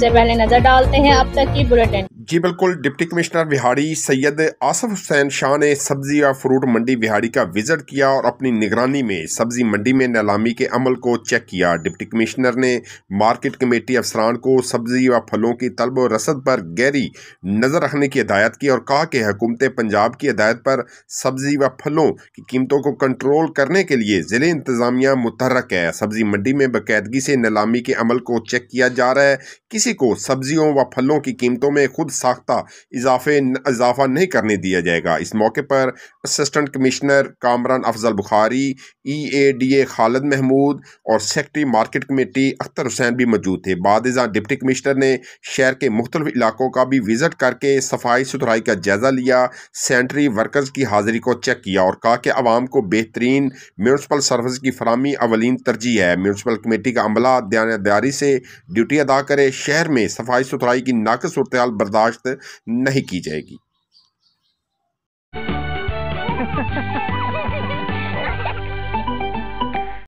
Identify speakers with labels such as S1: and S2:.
S1: सबसे पहले नजर डालते हैं अब तक की बुलेटिन
S2: जी बिल्कुल डिप्टी कमिश्नर बिहाड़ी सैयद आसफ हुसैन शाह ने सब्जी और फ्रूट मंडी बिहाड़ी का विजिट किया और अपनी निगरानी में सब्जी मंडी में नीलामी के अमल को चेक किया डिप्टी कमिश्नर ने मार्केट कमेटी अफसरान को सब्जी व फलों की तलब और रसद पर गहरी नजर रखने की हदायत की और कहा कि हुकूमत पंजाब की हदायत पर सब्जी व फलों की कीमतों को कंट्रोल करने के लिए ज़िले इंतजामिया मुतरक है सब्जी मंडी में बाकायदगी से नीलामी के अमल को चेक किया जा रहा है किसी को सब्जियों व फलों की कीमतों में खुद साख्ता इजाफे इजाफा नहीं करने दिया जाएगा इस मौके पर assistant commissioner Kamran Afzal Bukhari E e A D A Khalid Mahmood और secretary market committee Akhtar Hussain भी मौजूद थे बाद डिप्टी कमिश्नर ने शहर के मुख्तलिफ इलाकों का भी विज़िट करके सफाई सुथराई का जायज़ा लिया सेंट्री वर्कर्स की हाजिरी को चेक किया और कहा कि आवाम को बेहतरीन म्यूनसिपल सर्विस की फरहमी अवलिन तरजीह है म्यूनसिपल कमेटी का अमला दयानतदारी से ड्यूटी अदा करे शहर शहर में सफाई सुथराई की नाकस सूरत बर्दाश्त नहीं की
S1: जाएगी